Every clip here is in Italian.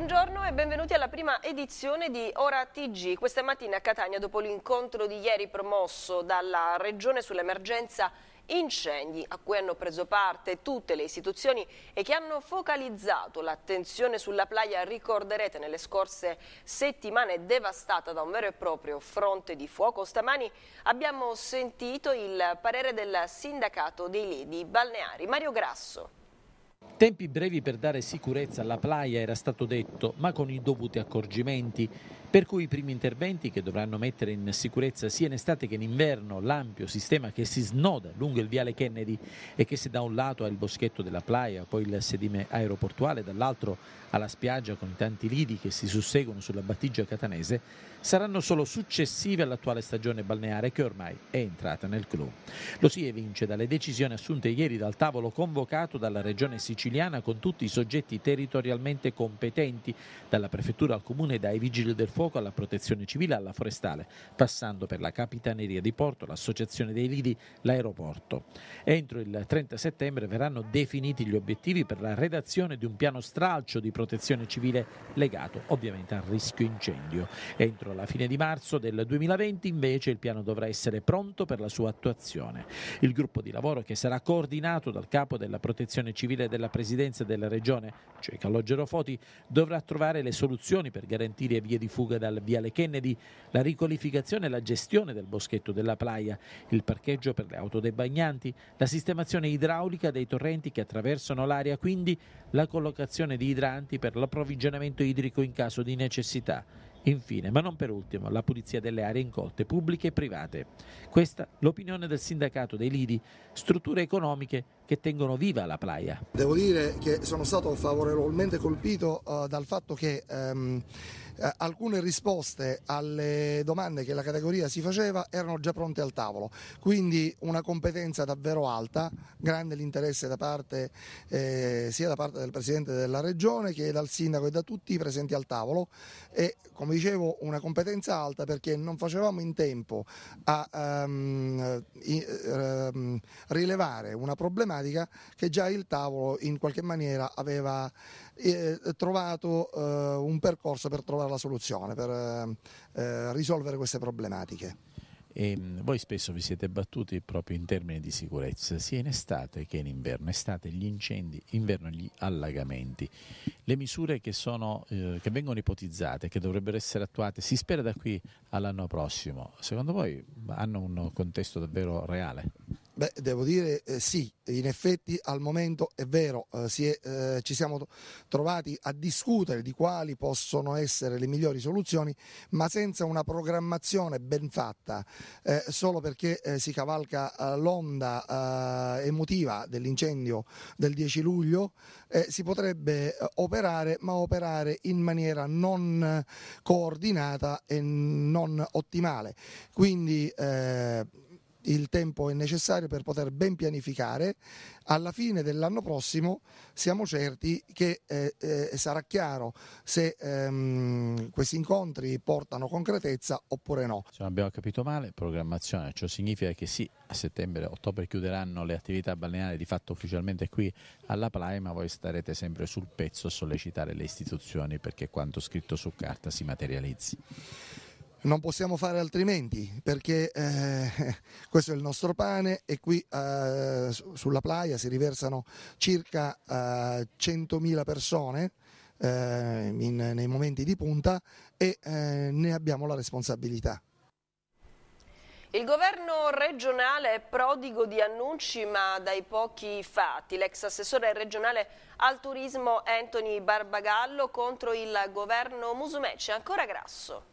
Buongiorno e benvenuti alla prima edizione di Ora TG. Questa mattina a Catania, dopo l'incontro di ieri promosso dalla Regione sull'emergenza incendi a cui hanno preso parte tutte le istituzioni e che hanno focalizzato l'attenzione sulla playa, ricorderete nelle scorse settimane devastata da un vero e proprio fronte di fuoco. Stamani abbiamo sentito il parere del sindacato dei ledi balneari Mario Grasso. Tempi brevi per dare sicurezza alla playa era stato detto, ma con i dovuti accorgimenti per cui i primi interventi che dovranno mettere in sicurezza sia in estate che in inverno l'ampio sistema che si snoda lungo il viale Kennedy e che se da un lato ha il boschetto della playa, poi il sedime aeroportuale, dall'altro ha la spiaggia con i tanti lidi che si susseguono sulla battigia catanese, saranno solo successive all'attuale stagione balneare che ormai è entrata nel clou. Lo si evince dalle decisioni assunte ieri dal tavolo convocato dalla regione siciliana con tutti i soggetti territorialmente competenti, dalla prefettura al comune e dai vigili del fuoco fuoco alla protezione civile e alla forestale, passando per la Capitaneria di Porto, l'Associazione dei Lidi, l'aeroporto. Entro il 30 settembre verranno definiti gli obiettivi per la redazione di un piano stralcio di protezione civile legato ovviamente al rischio incendio. Entro la fine di marzo del 2020 invece il piano dovrà essere pronto per la sua attuazione. Il gruppo di lavoro che sarà coordinato dal capo della protezione civile della Presidenza della Regione, cioè Calogero Foti, dovrà trovare le soluzioni per garantire vie di fuga Luca dal Viale Kennedy, la riqualificazione e la gestione del boschetto della Playa, il parcheggio per le auto dei bagnanti, la sistemazione idraulica dei torrenti che attraversano l'area, quindi la collocazione di idranti per l'approvvigionamento idrico in caso di necessità. Infine, ma non per ultimo, la pulizia delle aree incolte pubbliche e private. Questa l'opinione del sindacato dei Lidi, strutture economiche che tengono viva la playa. Devo dire che sono stato favorevolmente colpito uh, dal fatto che um, eh, alcune risposte alle domande che la categoria si faceva erano già pronte al tavolo, quindi una competenza davvero alta, grande l'interesse da parte, eh, sia da parte del Presidente della Regione che dal Sindaco e da tutti i presenti al tavolo e come dicevo una competenza alta perché non facevamo in tempo a um, i, um, rilevare una problematica pratica che già il tavolo in qualche maniera aveva eh, trovato eh, un percorso per trovare la soluzione, per eh, eh risolvere queste problematiche. E ehm, voi spesso vi siete battuti proprio in termini di sicurezza, sia in estate che in inverno. Estate gli incendi, inverno gli allagamenti. Le misure che, sono, eh, che vengono ipotizzate, che dovrebbero essere attuate, si spera da qui all'anno prossimo, secondo voi hanno un contesto davvero reale? Beh, devo dire eh, sì, in effetti al momento è vero, eh, si è, eh, ci siamo trovati a discutere di quali possono essere le migliori soluzioni, ma senza una programmazione ben fatta, eh, solo perché eh, si cavalca eh, l'onda emotiva dell'incendio del 10 luglio, si potrebbe operare, ma operare in maniera non coordinata e non ottimale. Quindi il tempo è necessario per poter ben pianificare, alla fine dell'anno prossimo siamo certi che eh, eh, sarà chiaro se ehm, questi incontri portano concretezza oppure no. Se non abbiamo capito male, programmazione, ciò significa che sì, a settembre, ottobre chiuderanno le attività balneari di fatto ufficialmente qui alla Playa, ma voi starete sempre sul pezzo a sollecitare le istituzioni perché quanto scritto su carta si materializzi non possiamo fare altrimenti perché eh, questo è il nostro pane e qui eh, sulla playa si riversano circa eh, 100.000 persone eh, in, nei momenti di punta e eh, ne abbiamo la responsabilità. Il governo regionale è prodigo di annunci ma dai pochi fatti. L'ex assessore regionale al turismo Anthony Barbagallo contro il governo Musumeci, ancora grasso.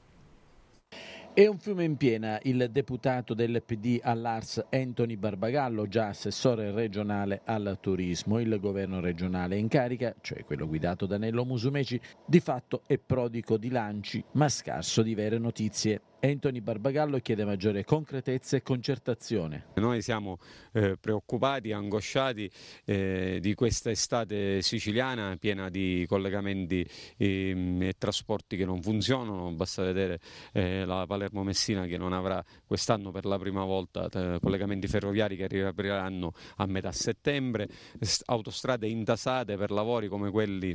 È un fiume in piena il deputato del PD all'Ars Anthony Barbagallo, già assessore regionale al turismo. Il governo regionale in carica, cioè quello guidato da Nello Musumeci, di fatto è prodigo di lanci ma scarso di vere notizie. Anthony Barbagallo chiede maggiore concretezza e concertazione. Noi siamo eh, preoccupati, angosciati eh, di questa estate siciliana piena di collegamenti eh, e trasporti che non funzionano. Basta vedere eh, la Palermo-Messina che non avrà quest'anno per la prima volta eh, collegamenti ferroviari che riapriranno a metà settembre, autostrade intasate per lavori come quelli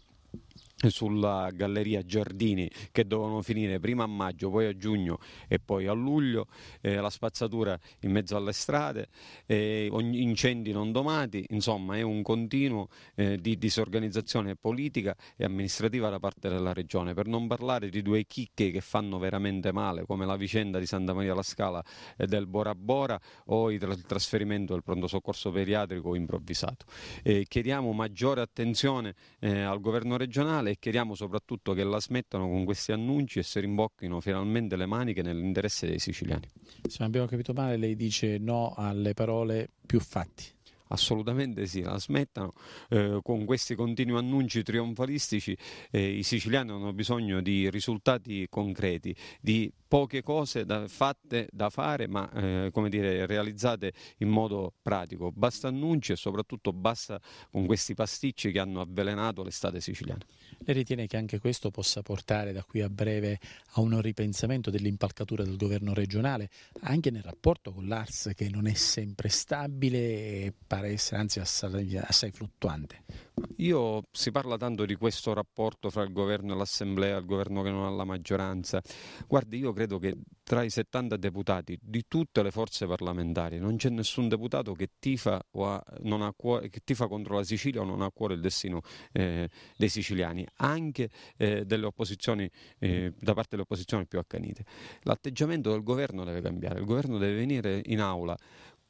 sulla galleria Giardini che dovevano finire prima a maggio, poi a giugno e poi a luglio, eh, la spazzatura in mezzo alle strade, eh, incendi non domati, insomma è un continuo eh, di disorganizzazione politica e amministrativa da parte della regione, per non parlare di due chicche che fanno veramente male come la vicenda di Santa Maria la Scala e eh, del Bora Bora o il, trasferimento del pronto soccorso periatrico improvvisato. Eh, chiediamo maggiore attenzione eh, al governo regionale e chiediamo soprattutto che la smettano con questi annunci e si rimbocchino finalmente le maniche nell'interesse dei siciliani. Se non abbiamo capito male, lei dice no alle parole più fatti assolutamente sì, la smettano. Eh, con questi continui annunci trionfalistici eh, i siciliani hanno bisogno di risultati concreti, di poche cose da, fatte da fare, ma eh, come dire, realizzate in modo pratico. Basta annunci e soprattutto basta con questi pasticci che hanno avvelenato l'estate siciliana. Lei ritiene che anche questo possa portare da qui a breve a un ripensamento dell'impalcatura del governo regionale, anche nel rapporto con l'ARS che non è sempre stabile e par- pare essere anzi assai, assai fluttuante. Io si parla tanto di questo rapporto fra il governo e l'assemblea, il governo che non ha la maggioranza. Guardi, io credo che tra i 70 deputati di tutte le forze parlamentari non c'è nessun deputato che tifa, ha, ha cuore, che tifa, contro la Sicilia o non ha a cuore il destino eh, dei siciliani, anche eh, delle opposizioni, eh, da parte delle opposizioni più accanite. L'atteggiamento del governo deve cambiare, il governo deve venire in aula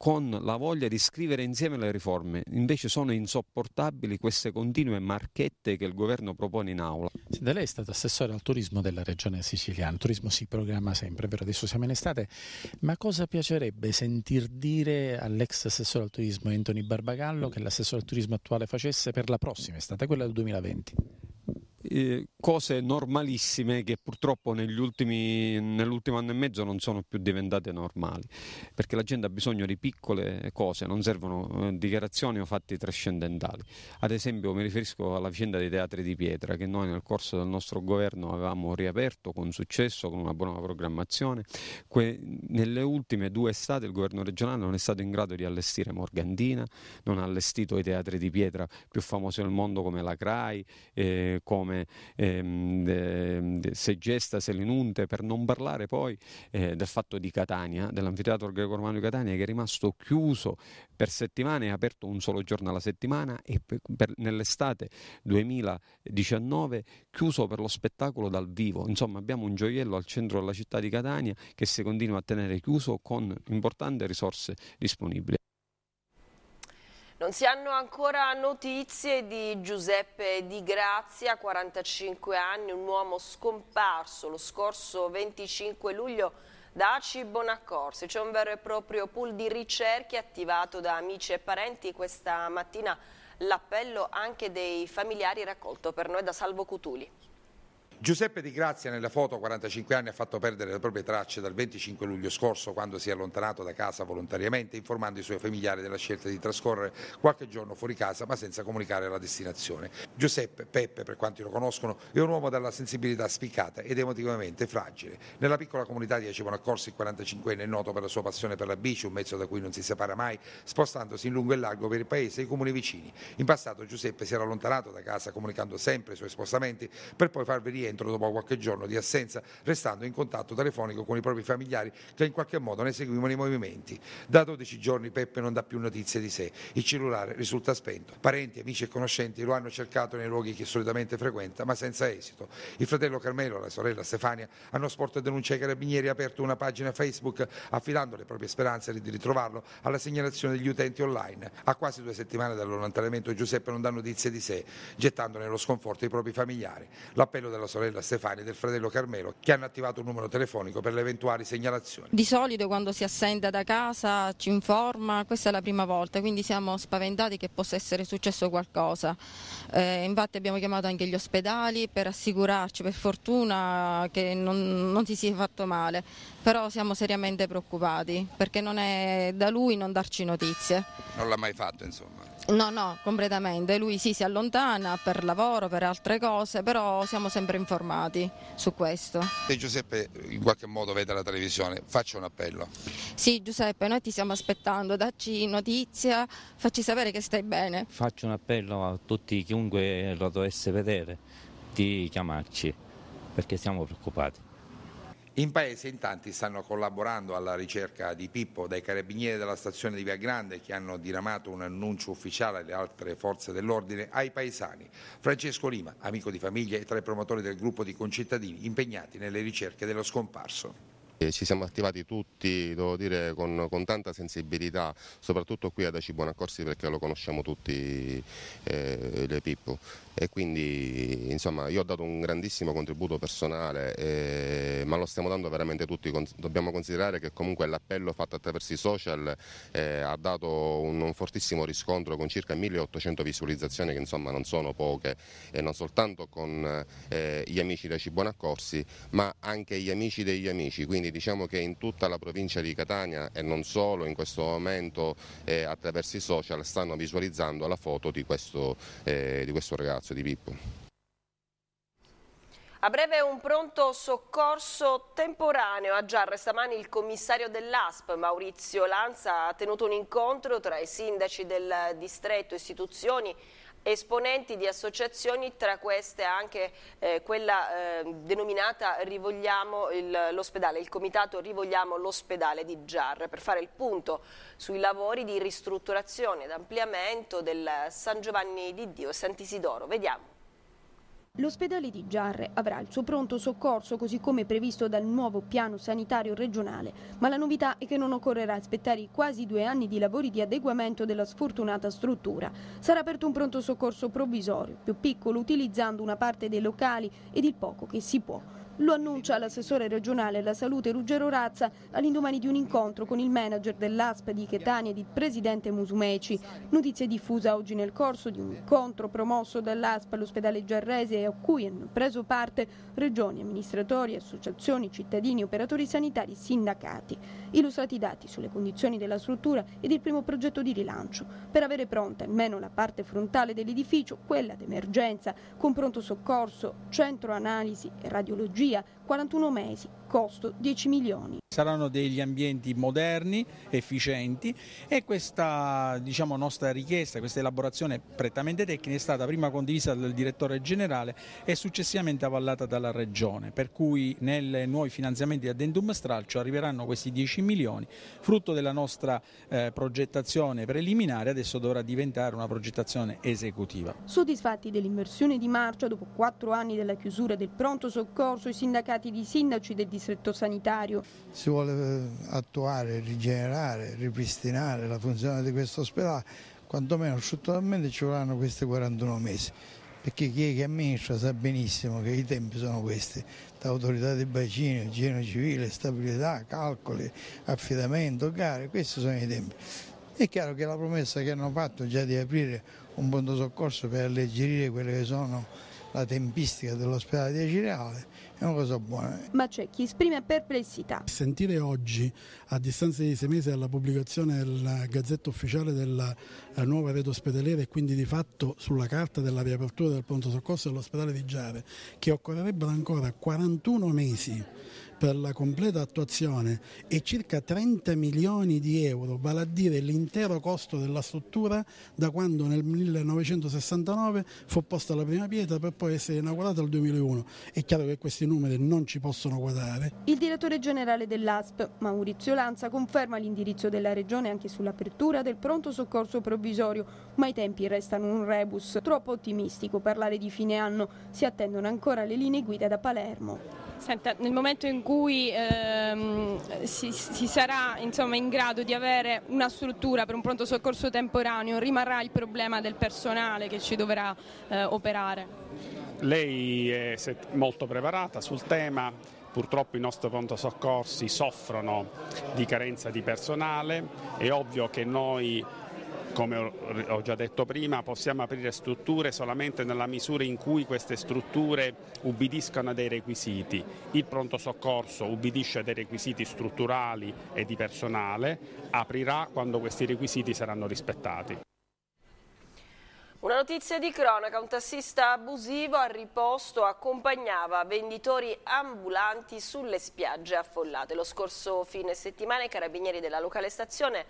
con la voglia di scrivere insieme le riforme. Invece sono insopportabili queste continue marchette che il governo propone in aula. Sì, da lei è stato assessore al turismo della regione siciliana. Il turismo si programma sempre, vero? Adesso siamo in estate. Ma cosa piacerebbe sentir dire all'ex assessore al turismo Anthony Barbagallo che l'assessore al turismo attuale facesse per la prossima estate, quella del 2020? Eh, cose normalissime che purtroppo ultimi, nell'ultimo anno e mezzo non sono più diventate normali, perché la gente ha bisogno di piccole cose, non servono eh, dichiarazioni o fatti trascendentali. Ad esempio mi riferisco alla vicenda dei teatri di pietra che noi nel corso del nostro governo avevamo riaperto con successo, con una buona programmazione. Que- nelle ultime due estate il governo regionale non è stato in grado di allestire Morgandina, non ha allestito i teatri di pietra più famosi del mondo come la CRAI, eh, come come ehm, se gesta se l'inunte, per non parlare poi eh, del fatto di Catania, dell'anfiteatro greco-romano di Catania che è rimasto chiuso per settimane, è aperto un solo giorno alla settimana e per, per, nell'estate 2019 chiuso per lo spettacolo dal vivo. Insomma abbiamo un gioiello al centro della città di Catania che si continua a tenere chiuso con importanti risorse disponibili. Non si hanno ancora notizie di Giuseppe Di Grazia, 45 anni, un uomo scomparso lo scorso 25 luglio da ACI Bonaccorse. C'è un vero e proprio pool di ricerche attivato da amici e parenti questa mattina. L'appello anche dei familiari raccolto per noi da Salvo Cutuli. Giuseppe Di Grazia nella foto 45 anni ha fatto perdere le proprie tracce dal 25 luglio scorso quando si è allontanato da casa volontariamente informando i suoi familiari della scelta di trascorrere qualche giorno fuori casa ma senza comunicare la destinazione. Giuseppe Peppe, per quanti lo conoscono, è un uomo dalla sensibilità spiccata ed emotivamente fragile. Nella piccola comunità di Acevano Accorsi il 45enne è noto per la sua passione per la bici, un mezzo da cui non si separa mai, spostandosi in lungo e largo per il paese e i comuni vicini. In passato Giuseppe si era allontanato da casa comunicando sempre i suoi spostamenti per poi farvi rientrare rientro dopo qualche giorno di assenza, restando in contatto telefonico con i propri familiari che in qualche modo ne seguivano i movimenti. Da 12 giorni Peppe non dà più notizie di sé, il cellulare risulta spento. Parenti, amici e conoscenti lo hanno cercato nei luoghi che solitamente frequenta, ma senza esito. Il fratello Carmelo e la sorella Stefania hanno sporto denuncia ai carabinieri e aperto una pagina Facebook affidando le proprie speranze di ritrovarlo alla segnalazione degli utenti online. A quasi due settimane dall'allontanamento Giuseppe non dà notizie di sé, gettando nello sconforto i propri familiari. L'appello della sorella sorella Stefania e del fratello Carmelo che hanno attivato un numero telefonico per le eventuali segnalazioni. Di solito quando si assenta da casa ci informa, questa è la prima volta, quindi siamo spaventati che possa essere successo qualcosa. Eh, infatti abbiamo chiamato anche gli ospedali per assicurarci per fortuna che non, non si sia fatto male, però siamo seriamente preoccupati perché non è da lui non darci notizie. Non l'ha mai fatto insomma. No, no, completamente. Lui sì, si allontana per lavoro, per altre cose, però siamo sempre informati su questo. E Giuseppe in qualche modo vede la televisione, faccia un appello. Sì, Giuseppe, noi ti stiamo aspettando, dacci notizia, facci sapere che stai bene. Faccio un appello a tutti, chiunque lo dovesse vedere, di chiamarci, perché siamo preoccupati. In paese in tanti stanno collaborando alla ricerca di Pippo, dai carabinieri della stazione di Via Grande che hanno diramato un annuncio ufficiale alle altre forze dell'ordine ai paesani. Francesco Lima, amico di famiglia e tra i promotori del gruppo di concittadini impegnati nelle ricerche dello scomparso. Ci siamo attivati tutti, devo dire, con, con, tanta sensibilità, soprattutto qui ad Aci Buonaccorsi perché lo conosciamo tutti eh, le Pippo e quindi insomma io ho dato un grandissimo contributo personale eh, ma lo stiamo dando veramente tutti, dobbiamo considerare che comunque l'appello fatto attraverso i social eh, ha dato un, un, fortissimo riscontro con circa 1800 visualizzazioni che insomma non sono poche e non soltanto con eh, gli amici di Aci Buonaccorsi ma anche gli amici degli amici, quindi quindi diciamo che in tutta la provincia di Catania e non solo in questo momento eh, attraverso i social stanno visualizzando la foto di questo, eh, di questo ragazzo, di Pippo. A breve un pronto soccorso temporaneo a Giarre. Stamani il commissario dell'ASP, Maurizio Lanza, ha tenuto un incontro tra i sindaci del distretto, istituzioni, esponenti di associazioni, tra queste anche eh, quella eh, denominata Rivogliamo l'ospedale, il comitato Rivogliamo l'ospedale di Giar, per fare il punto sui lavori di ristrutturazione ed ampliamento del San Giovanni di Dio e Sant'Isidoro. Vediamo. L'ospedale di Giarre avrà il suo pronto soccorso così come previsto dal nuovo piano sanitario regionale, ma la novità è che non occorrerà aspettare i quasi due anni di lavori di adeguamento della sfortunata struttura. Sarà aperto un pronto soccorso provvisorio, più piccolo, utilizzando una parte dei locali ed il poco che si può. Lo annuncia l'assessore regionale alla salute Ruggero Razza all'indomani di un incontro con il manager dell'ASP di Chetania e di presidente Musumeci. Notizia diffusa oggi nel corso di un incontro promosso dall'ASP all'ospedale Giarrese a cui hanno preso parte regioni, amministratori, associazioni, cittadini, operatori sanitari, sindacati illustrati i dati sulle condizioni della struttura ed il primo progetto di rilancio, per avere pronta almeno la parte frontale dell'edificio, quella d'emergenza, con pronto soccorso, centro analisi e radiologia, 41 mesi, costo 10 milioni. Saranno degli ambienti moderni, efficienti e questa diciamo, nostra richiesta, questa elaborazione prettamente tecnica è stata prima condivisa dal direttore generale e successivamente avallata dalla Regione, per cui nei nuovi finanziamenti addendum stralcio arriveranno questi 10 milioni, frutto della nostra eh, progettazione preliminare, adesso dovrà diventare una progettazione esecutiva. Soddisfatti dell'immersione di marcia, dopo quattro anni della chiusura del pronto soccorso, i sindacati di sindaci del distretto distretto sanitario. Si vuole eh, attuare, rigenerare, ripristinare la funzione di questo ospedale, quantomeno strutturalmente ci vorranno questi 41 mesi perché chi è che amministra sa benissimo che i tempi sono questi, da autorità dei bacini, igiene civile, stabilità, calcoli, affidamento, gare, questi sono i tempi. È chiaro che la promessa che hanno fatto già di aprire un pronto soccorso per alleggerire quelle che sono la tempistica dell'ospedale di Acireale è una cosa buona. Ma c'è chi esprime perplessità. Sentire oggi, a distanza di sei mesi dalla pubblicazione della gazzetta ufficiale della eh, nuova rete ospedaliera e quindi di fatto sulla carta della riapertura del pronto soccorso dell'ospedale di Giare, che occorrerebbero ancora 41 mesi per la completa attuazione e circa 30 milioni di euro, vale a dire l'intero costo della struttura da quando nel 1969 fu posta la prima pietra per poi essere inaugurata nel 2001. È chiaro che questi numeri non ci possono guardare. Il direttore generale dell'ASP, Maurizio Lanza, conferma l'indirizzo della Regione anche sull'apertura del pronto soccorso provvisorio, ma i tempi restano un rebus. Troppo ottimistico parlare di fine anno, si attendono ancora le linee guida da Palermo. Senta, nel momento in cui ehm, si, si, sarà insomma, in grado di avere una struttura per un pronto soccorso temporaneo, rimarrà il problema del personale che ci dovrà eh, operare? Lei è molto preparata sul tema, purtroppo i nostri pronto soccorsi soffrono di carenza di personale, è ovvio che noi come ho già detto prima, possiamo aprire strutture solamente nella misura in cui queste strutture ubbidiscano dei requisiti. Il pronto soccorso ubbidisce dei requisiti strutturali e di personale, aprirà quando questi requisiti saranno rispettati. Una notizia di cronaca, un tassista abusivo a riposto accompagnava venditori ambulanti sulle spiagge affollate. Lo scorso fine settimana i carabinieri della locale stazione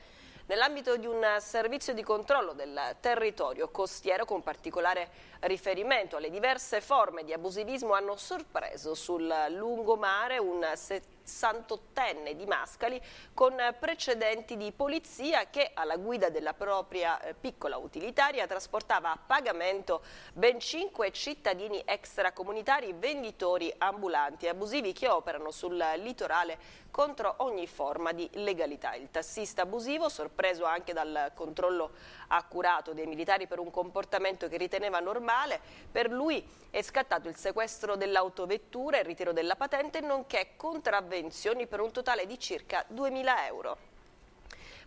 nell'ambito di un servizio di controllo del territorio costiero con particolare riferimento alle diverse forme di abusivismo hanno sorpreso sul lungomare un settore 68enne di Mascali con precedenti di polizia che alla guida della propria eh, piccola utilitaria trasportava a pagamento ben 5 cittadini extracomunitari venditori ambulanti e abusivi che operano sul litorale contro ogni forma di legalità. Il tassista abusivo, sorpreso anche dal controllo accurato dei militari per un comportamento che riteneva normale, per lui è scattato il sequestro dell'autovettura, il ritiro della patente, nonché contravvenzioni per un totale di circa 2.000 euro.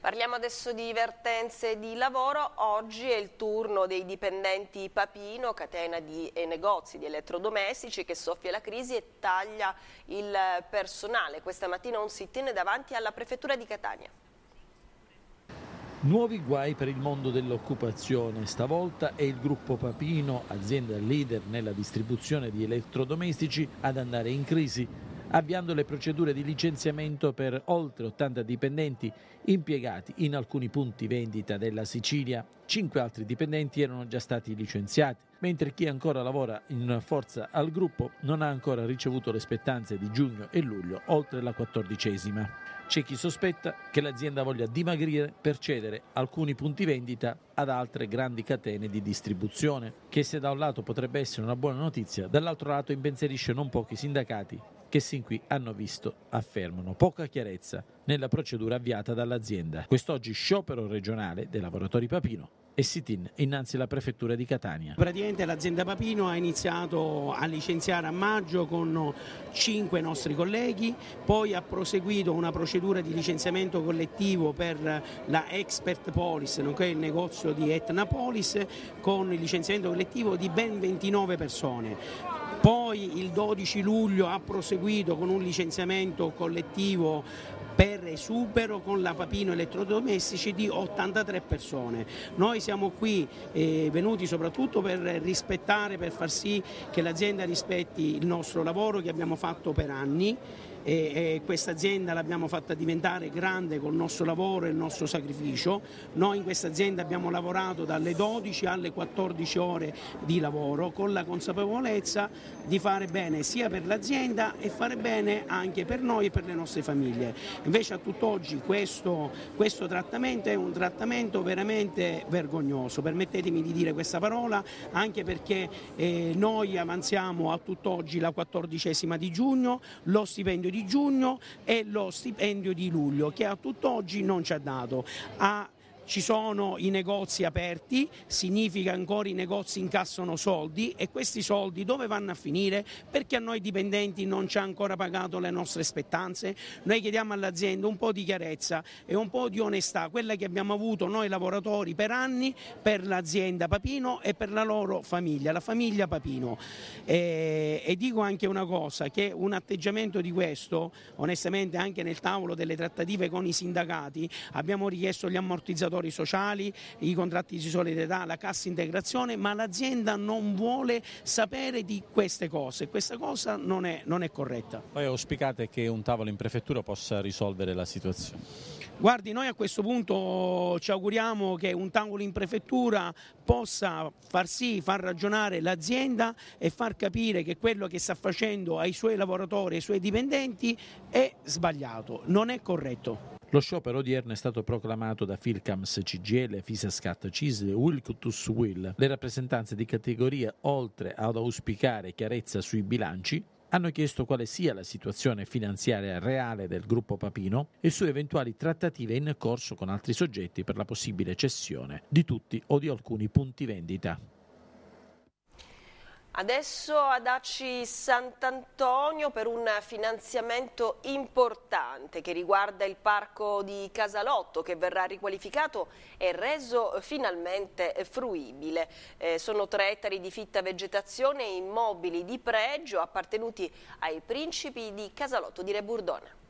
Parliamo adesso di vertenze di lavoro. Oggi è il turno dei dipendenti Papino, catena di negozi di elettrodomestici che soffia la crisi e taglia il personale. Questa mattina un sit-in davanti alla prefettura di Catania. Nuovi guai per il mondo dell'occupazione. Stavolta è il gruppo Papino, azienda leader nella distribuzione di elettrodomestici, ad andare in crisi avviando le procedure di licenziamento per oltre 80 dipendenti impiegati in alcuni punti vendita della Sicilia. Cinque altri dipendenti erano già stati licenziati, mentre chi ancora lavora in forza al gruppo non ha ancora ricevuto le spettanze di giugno e luglio, oltre la quattordicesima. C'è chi sospetta che l'azienda voglia dimagrire per cedere alcuni punti vendita ad altre grandi catene di distribuzione, che se da un lato potrebbe essere una buona notizia, dall'altro lato impensierisce non pochi sindacati che sin qui hanno visto, affermano, poca chiarezza nella procedura avviata dall'azienda. Quest'oggi sciopero regionale dei lavoratori Papino e sit-in innanzi alla prefettura di Catania. Praticamente l'azienda Papino ha iniziato a licenziare a maggio con cinque nostri colleghi, poi ha proseguito una procedura di licenziamento collettivo per la Expert Polis, nonché il negozio di Etna Polis, con il licenziamento collettivo di ben 29 persone. Poi il 12 luglio ha proseguito con un licenziamento collettivo per esubero con la Papino Elettrodomestici di 83 persone. Noi siamo qui eh, venuti soprattutto per rispettare, per far sì che l'azienda rispetti il nostro lavoro che abbiamo fatto per anni e, e questa azienda l'abbiamo fatta diventare grande col nostro lavoro e il nostro sacrificio. Noi in questa azienda abbiamo lavorato dalle 12 alle 14 ore di lavoro con la consapevolezza di fare bene sia per l'azienda e fare bene anche per noi e per le nostre famiglie. Invece a tutt'oggi questo, questo trattamento è un trattamento veramente vergognoso, permettetemi di dire questa parola, anche perché eh, noi avanziamo a tutt'oggi la 14 di giugno, lo stipendio di di giugno e lo stipendio di luglio che a tutt'oggi non ci ha dato. Ha ci sono i negozi aperti, significa ancora i negozi incassano soldi e questi soldi dove vanno a finire? Perché a noi dipendenti non ci ha ancora pagato le nostre aspettanze? Noi chiediamo all'azienda un po' di chiarezza e un po' di onestà, quella che abbiamo avuto noi lavoratori per anni per l'azienda Papino e per la loro famiglia, la famiglia Papino. E, e dico anche una cosa, che un atteggiamento di questo, onestamente anche nel tavolo delle trattative con i sindacati, abbiamo richiesto gli ammortizzatori ammortizzatori sociali, i contratti di solidarietà, la cassa integrazione, ma l'azienda non vuole sapere di queste cose. Questa cosa non è, non è corretta. Poi auspicate che un tavolo in prefettura possa risolvere la situazione? Guardi, noi a questo punto ci auguriamo che un tavolo in prefettura possa far sì, far ragionare l'azienda e far capire che quello che sta facendo ai suoi lavoratori, ai suoi dipendenti è sbagliato, non è corretto. Lo sciopero odierno è stato proclamato da Filcams CGL, Fisascat CISL e Wilcutus Will. Le rappresentanze di categoria, oltre ad auspicare chiarezza sui bilanci, hanno chiesto quale sia la situazione finanziaria reale del gruppo Papino e su eventuali trattative in corso con altri soggetti per la possibile cessione di tutti o di alcuni punti vendita. Adesso ad ACI Sant'Antonio per un finanziamento importante che riguarda il parco di Casalotto che verrà riqualificato e reso finalmente fruibile. Eh, sono tre ettari di fitta vegetazione e immobili di pregio appartenuti ai principi di Casalotto di Re Burdone.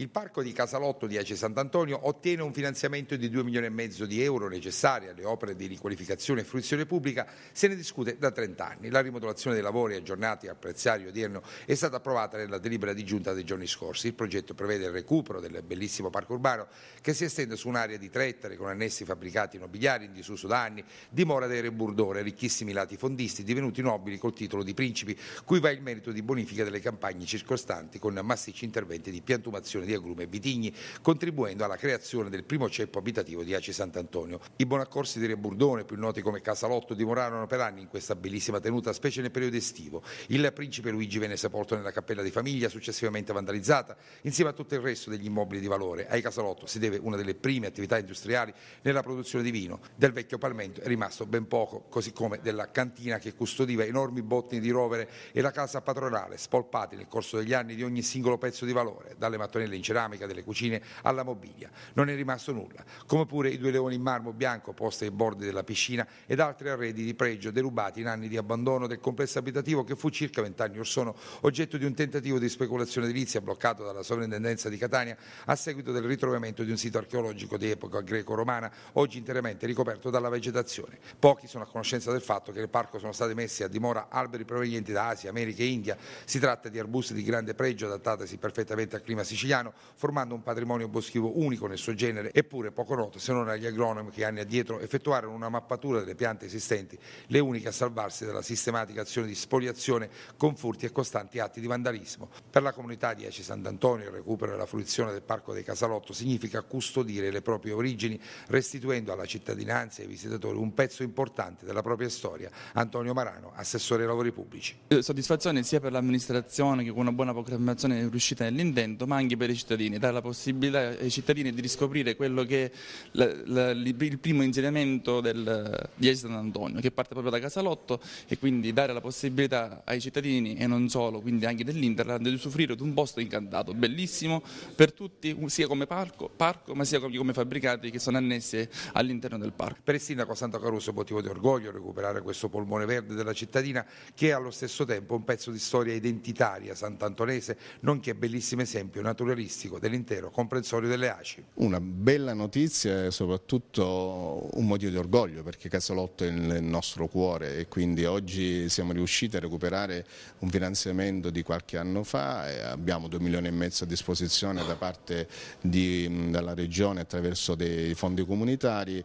Il parco di Casalotto di Ace Sant'Antonio ottiene un finanziamento di 2 milioni e mezzo di euro necessari alle opere di riqualificazione e fruizione pubblica, se ne discute da 30 anni. La rimodulazione dei lavori aggiornati al prezzario odierno è stata approvata nella delibera di giunta dei giorni scorsi. Il progetto prevede il recupero del bellissimo parco urbano che si estende su un'area di 3 ettari con annessi fabbricati nobiliari in disuso da anni, dimora dei Reburdore, ricchissimi lati fondisti divenuti nobili col titolo di principi, cui va il merito di bonifica delle campagne circostanti con massicci interventi di piantumazione di agrume e vitigni, contribuendo alla creazione del primo ceppo abitativo di Aci Sant'Antonio. I bonaccorsi di Re Burdone, più noti come Casalotto, dimorarono per anni in questa bellissima tenuta, specie nel periodo estivo. Il principe Luigi venne sepolto nella cappella di famiglia, successivamente vandalizzata, insieme a tutto il resto degli immobili di valore. Ai Casalotto si deve una delle prime attività industriali nella produzione di vino. Del vecchio palmento è rimasto ben poco, così come della cantina che custodiva enormi bottini di rovere e la casa patronale, spolpati nel corso degli anni di ogni singolo pezzo di valore, dalle mattonelle in ceramica, delle cucine alla mobilia. Non è rimasto nulla, come pure i due leoni in marmo bianco posti ai bordi della piscina ed altri arredi di pregio derubati in anni di abbandono del complesso abitativo che fu circa vent'anni or sono oggetto di un tentativo di speculazione edilizia bloccato dalla sovrintendenza di Catania a seguito del ritrovamento di un sito archeologico di epoca greco-romana oggi interamente ricoperto dalla vegetazione. Pochi sono a conoscenza del fatto che nel parco sono stati messi a dimora alberi provenienti da Asia, America e India. Si tratta di arbusti di grande pregio adattatesi perfettamente al clima siciliano italiano, formando un patrimonio boschivo unico nel suo genere, eppure poco noto se non agli agronomi che anni addietro effettuarono una mappatura delle piante esistenti, le uniche a salvarsi dalla sistematica azione di spoliazione con furti e costanti atti di vandalismo. Per la comunità di Aci Sant'Antonio il recupero e la fruizione del Parco dei Casalotto significa custodire le proprie origini, restituendo alla cittadinanza e ai visitatori un pezzo importante della propria storia. Antonio Marano, assessore ai lavori pubblici. Eh, soddisfazione sia per l'amministrazione che con una buona programmazione è riuscita nell'intento, ma anche per i cittadini, dare la possibilità ai cittadini di riscoprire quello che è la, la, il primo insediamento del, di San Antonio, che parte proprio da Casalotto e quindi dare la possibilità ai cittadini e non solo, quindi anche dell'Interland, di soffrire di un posto incantato, bellissimo per tutti, sia come parco, parco ma sia come fabbricati che sono annessi all'interno del parco. Per il sindaco Santa Caruso è motivo di orgoglio recuperare questo polmone verde della cittadina che è allo stesso tempo un pezzo di storia identitaria santantonese, nonché bellissimo esempio naturalmente territorialistico dell'intero comprensorio delle ACI. Una bella notizia e soprattutto un motivo di orgoglio perché Casalotto è nel nostro cuore e quindi oggi siamo riusciti a recuperare un finanziamento di qualche anno fa, abbiamo 2 milioni e mezzo a disposizione da parte di, dalla Regione attraverso dei fondi comunitari,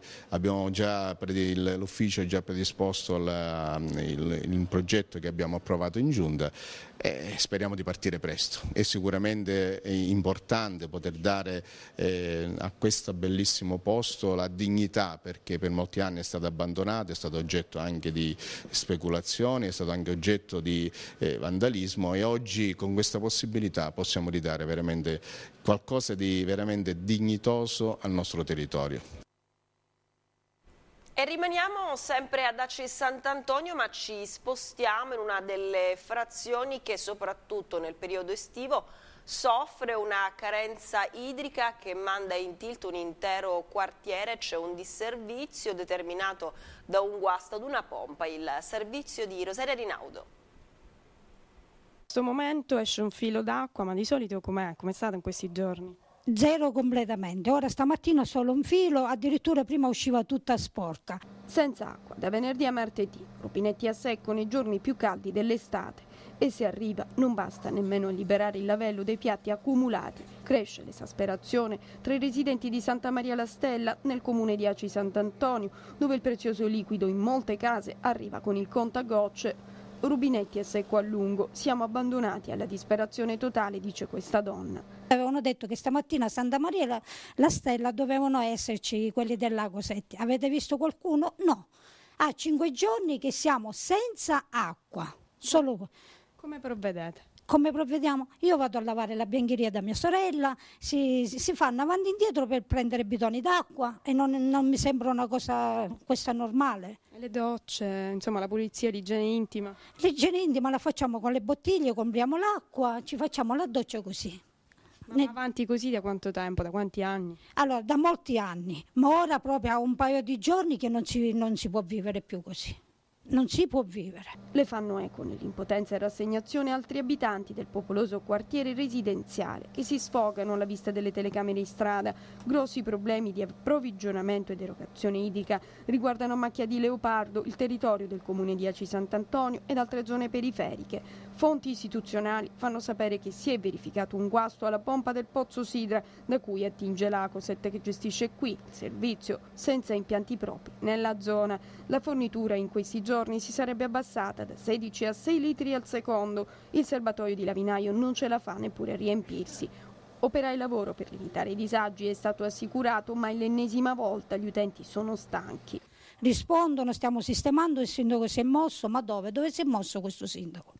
l'ufficio ha già predisposto il, il progetto che abbiamo approvato in giunta e speriamo di partire presto. È sicuramente importante poter dare eh, a questo bellissimo posto la dignità perché per molti anni è stato abbandonato, è stato oggetto anche di speculazioni, è stato anche oggetto di eh, vandalismo e oggi con questa possibilità possiamo ridare veramente qualcosa di veramente dignitoso al nostro territorio. E rimaniamo sempre ad Aci Sant'Antonio ma ci spostiamo in una delle frazioni che soprattutto nel periodo estivo soffre una carenza idrica che manda in tilt un intero quartiere, c'è un disservizio determinato da un guasto ad una pompa, il servizio di Rosaria Rinaudo momento esce un filo d'acqua, ma di solito com'è? Com'è stato in questi giorni? zero completamente. Ora stamattina solo un filo, addirittura prima usciva tutta sporca. Senza acqua, da venerdì a martedì, rubinetti a secco nei giorni più caldi dell'estate. E se arriva non basta nemmeno liberare il lavello dei piatti accumulati. Cresce l'esasperazione tra i residenti di Santa Maria la Stella nel comune di Aci Sant'Antonio, dove il prezioso liquido in molte case arriva con il contagocce rubinetti e secco a lungo, siamo abbandonati alla disperazione totale, dice questa donna. Avevano detto che stamattina a Santa Maria la, la Stella dovevano esserci quelli del Lago Setti. Avete visto qualcuno? No. Ha cinque giorni che siamo senza acqua. Solo... Come provvedete? come provvediamo? Io vado a lavare la biancheria da mia sorella, si, si, si fanno avanti e indietro per prendere bidoni d'acqua e non, non, mi sembra una cosa questa normale. E le docce, insomma la pulizia, l'igiene intima? L'igiene intima la facciamo con le bottiglie, compriamo l'acqua, ci facciamo la doccia così. Ma ne... avanti così da quanto tempo, da quanti anni? Allora, da molti anni, ma ora proprio a un paio di giorni che non si, non si può vivere più così non si può vivere. Le fanno eco nell'impotenza e rassegnazione altri abitanti del popoloso quartiere residenziale che si sfogano alla vista delle telecamere in strada. Grossi problemi di approvvigionamento ed erogazione idrica riguardano Macchia di Leopardo, il territorio del comune di Aci Sant'Antonio ed altre zone periferiche. Fonti istituzionali fanno sapere che si è verificato un guasto alla pompa del Pozzo Sidra, da cui attinge l'Acoset che gestisce qui il servizio senza impianti propri nella zona. La fornitura in questi giorni si sarebbe abbassata da 16 a 6 litri al secondo. Il serbatoio di Lavinaio non ce la fa neppure a riempirsi. Operai lavoro per limitare i disagi è stato assicurato, ma è l'ennesima volta gli utenti sono stanchi. Rispondono, stiamo sistemando, il sindaco si è mosso, ma dove? Dove si è mosso questo sindaco?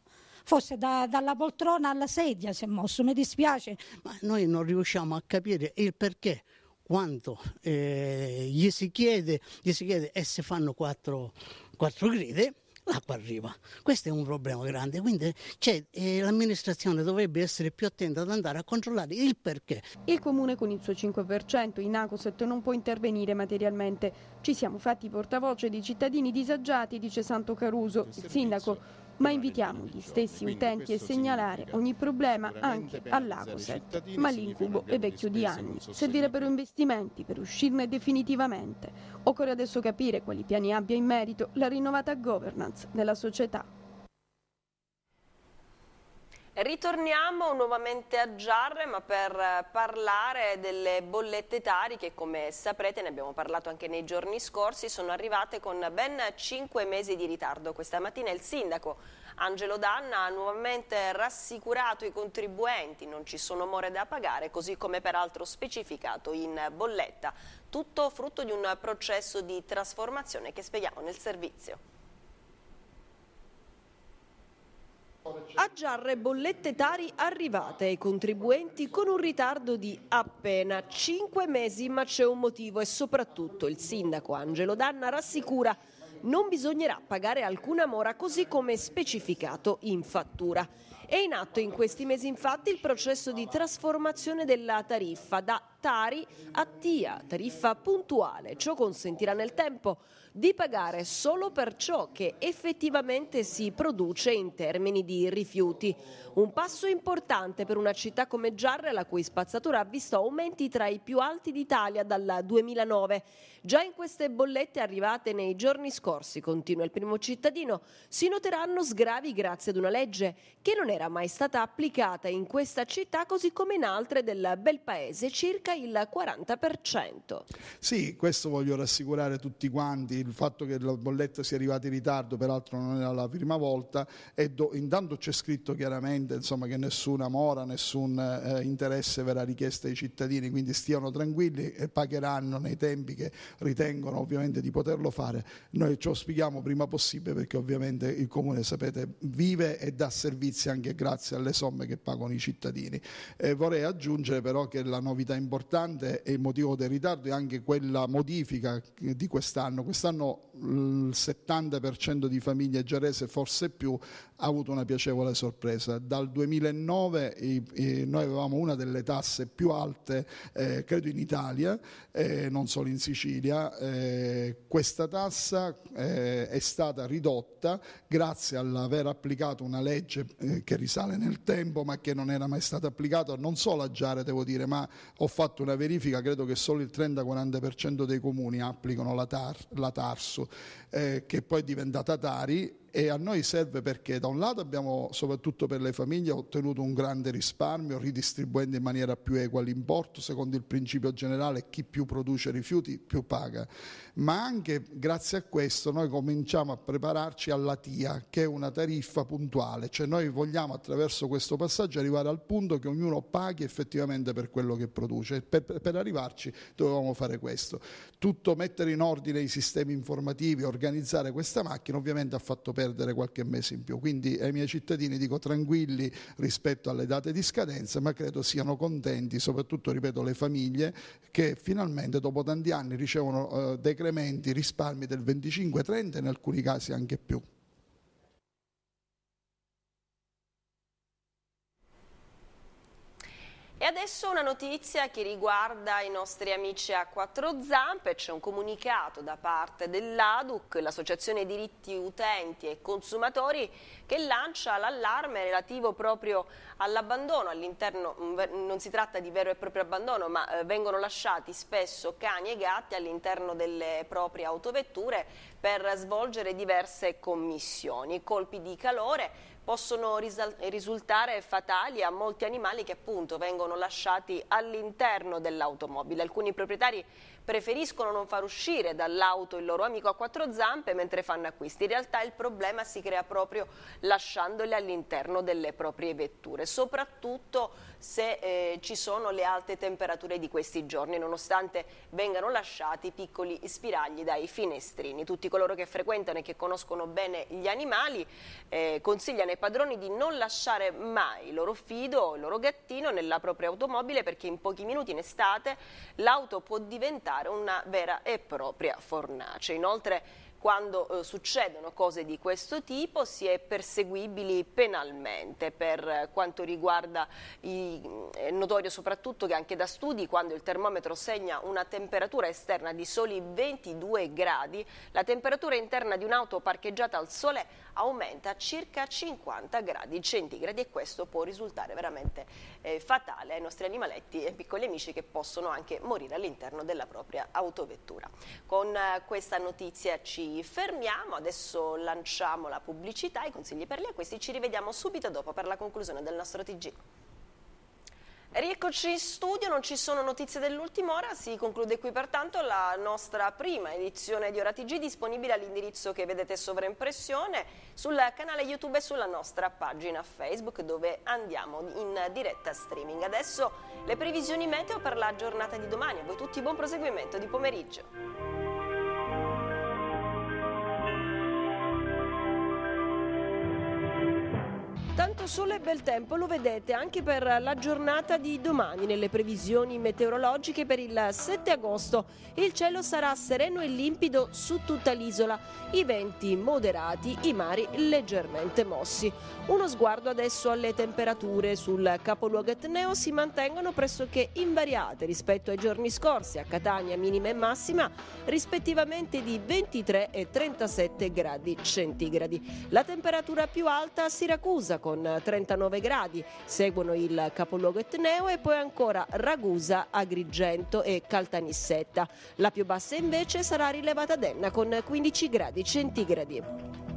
fosse da, dalla poltrona alla sedia si è mosso, mi dispiace. Ma noi non riusciamo a capire il perché quando eh, gli, si chiede, gli si chiede e se fanno quattro, quattro gride l'acqua arriva. Questo è un problema grande, quindi cioè, eh, l'amministrazione dovrebbe essere più attenta ad andare a controllare il perché. Il comune con il suo 5% in Acoset non può intervenire materialmente. Ci siamo fatti portavoce dei cittadini disagiati, dice Santo Caruso, il sindaco ma invitiamo gli stessi utenti a segnalare ogni problema anche all'Acoset. Ma l'incubo è vecchio di anni, servirebbero investimenti per uscirne definitivamente. Occorre adesso capire quali piani abbia in merito la rinnovata governance della società. Ritorniamo nuovamente a Giarre ma per parlare delle bollette tari che come saprete ne abbiamo parlato anche nei giorni scorsi sono arrivate con ben 5 mesi di ritardo. Questa mattina il sindaco Angelo Danna ha nuovamente rassicurato i contribuenti, non ci sono more da pagare così come peraltro specificato in bolletta. Tutto frutto di un processo di trasformazione che spieghiamo nel servizio. A Giarre bollette tari arrivate ai contribuenti con un ritardo di appena 5 mesi, ma c'è un motivo e soprattutto il sindaco Angelo Danna rassicura non bisognerà pagare alcuna mora così come specificato in fattura. È in atto in questi mesi infatti il processo di trasformazione della tariffa da Tari a TIA, tariffa puntuale. Ciò consentirà nel tempo di pagare solo per ciò che effettivamente si produce in termini di rifiuti. Un passo importante per una città come Giarre, la cui spazzatura ha visto aumenti tra i più alti d'Italia dal 2009. Già in queste bollette arrivate nei giorni scorsi, continua il primo cittadino, si noteranno sgravi grazie ad una legge che non era mai stata applicata in questa città così come in altre del bel paese circa il 40%. Sì, questo voglio rassicurare tutti quanti, il fatto che la bolletta sia arrivata in ritardo, peraltro non era la prima volta, e do, intanto c'è scritto chiaramente insomma, che nessuna mora, nessun eh, interesse verrà richiesto ai cittadini, quindi stiano tranquilli e pagheranno nei tempi che ritengono ovviamente di poterlo fare. Noi ci auspichiamo prima possibile perché ovviamente il Comune, sapete, vive e dà servizi anche grazie alle somme che pagano i cittadini. Eh, vorrei aggiungere però che la novità importante importante e il motivo del ritardo è anche quella modifica di quest'anno. Quest'anno mm, il 70% di famiglie gerese, forse più, ha avuto una piacevole sorpresa. Dal 2009 noi avevamo una delle tasse più alte, eh, credo in Italia, eh, non solo in Sicilia. Eh, questa tassa eh, è stata ridotta grazie all'aver applicato una legge eh, che risale nel tempo ma che non era mai stata applicata non solo a Giare, devo dire, ma ho fatto fatto una verifica, credo che solo il 30-40% dei comuni applicano la, tar, la Tarso, eh, che poi è diventata Tari e a noi serve perché da un lato abbiamo soprattutto per le famiglie ottenuto un grande risparmio ridistribuendo in maniera più equa l'importo secondo il principio generale chi più produce rifiuti più paga, ma anche grazie a questo noi cominciamo a prepararci alla TIA che è una tariffa puntuale, cioè noi vogliamo attraverso questo passaggio arrivare al punto che ognuno paghi effettivamente per quello che produce. Per, per arrivarci dovevamo fare questo. Tutto mettere in ordine i sistemi informativi, organizzare questa macchina ovviamente ha fatto perdere perdere qualche mese in più. Quindi ai miei cittadini dico tranquilli rispetto alle date di scadenza, ma credo siano contenti, soprattutto ripeto le famiglie che finalmente dopo tanti anni ricevono eh, decrementi, risparmi del 25-30 e in alcuni casi anche più. E adesso una notizia che riguarda i nostri amici a quattro zampe, c'è un comunicato da parte dell'ADUC, l'Associazione Diritti Utenti e Consumatori, che lancia l'allarme relativo proprio all'abbandono all'interno, mm, non si tratta di vero e proprio abbandono, ma eh, vengono lasciati spesso cani e gatti all'interno delle proprie autovetture per svolgere diverse commissioni, colpi di calore possono risultare fatali a molti animali che appunto vengono lasciati all'interno dell'automobile. Alcuni proprietari preferiscono non far uscire dall'auto il loro amico a quattro zampe mentre fanno acquisti. In realtà il problema si crea proprio lasciandoli all'interno delle proprie vetture, soprattutto se eh, ci sono le alte temperature di questi giorni, nonostante vengano lasciati piccoli spiragli dai finestrini. Tutti coloro che frequentano e che conoscono bene gli animali eh, consigliano ai padroni di non lasciare mai il loro fido il loro gattino nella propria automobile perché in pochi minuti in estate l'auto può diventare diventare una vera e propria fornace. Inoltre quando eh, succedono cose di questo tipo si è perseguibili penalmente per eh, quanto riguarda, i, è notorio soprattutto che anche da studi quando il termometro segna una temperatura esterna di soli 22 gradi, la temperatura interna di un'auto parcheggiata al sole aumenta a circa 50 gradi centigradi e questo può risultare veramente eh, fatale ai nostri animaletti e piccoli amici che possono anche morire all'interno della propria autovettura. Con eh, questa notizia ci fermiamo, adesso lanciamo la pubblicità, i consigli per gli acquisti, ci rivediamo subito dopo per la conclusione del nostro TG. Rieccoci in studio, non ci sono notizie dell'ultima ora, si conclude qui pertanto la nostra prima edizione di Ora TG disponibile all'indirizzo che vedete sovraimpressione sul canale YouTube e sulla nostra pagina Facebook dove andiamo in diretta streaming. Adesso le previsioni meteo per la giornata di domani, a voi tutti buon proseguimento di pomeriggio. Tanto sole e bel tempo lo vedete anche per la giornata di domani nelle previsioni meteorologiche per il 7 agosto. Il cielo sarà sereno e limpido su tutta l'isola, i venti moderati, i mari leggermente mossi. Uno sguardo adesso alle temperature sul capoluogo etneo si mantengono pressoché invariate rispetto ai giorni scorsi a Catania minima e massima rispettivamente di 23 e 37 gradi centigradi. La temperatura più alta a Siracusa con 39 gradi, seguono il capoluogo etneo e poi ancora Ragusa, Agrigento e Caltanissetta. La più bassa invece sarà rilevata ad Enna con 15 gradi centigradi.